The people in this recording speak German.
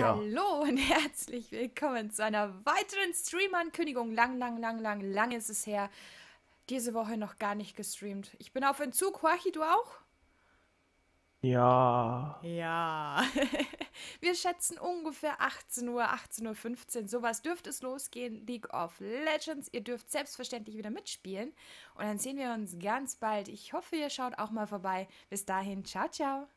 Ja. Hallo und herzlich willkommen zu einer weiteren Stream-Ankündigung. Lang, lang, lang, lang, lang ist es her. Diese Woche noch gar nicht gestreamt. Ich bin auf Entzug. Joachim, du auch? Ja. Ja. Wir schätzen ungefähr 18 Uhr, 18.15 Uhr. Sowas dürfte es losgehen. League of Legends. Ihr dürft selbstverständlich wieder mitspielen. Und dann sehen wir uns ganz bald. Ich hoffe, ihr schaut auch mal vorbei. Bis dahin. Ciao, ciao.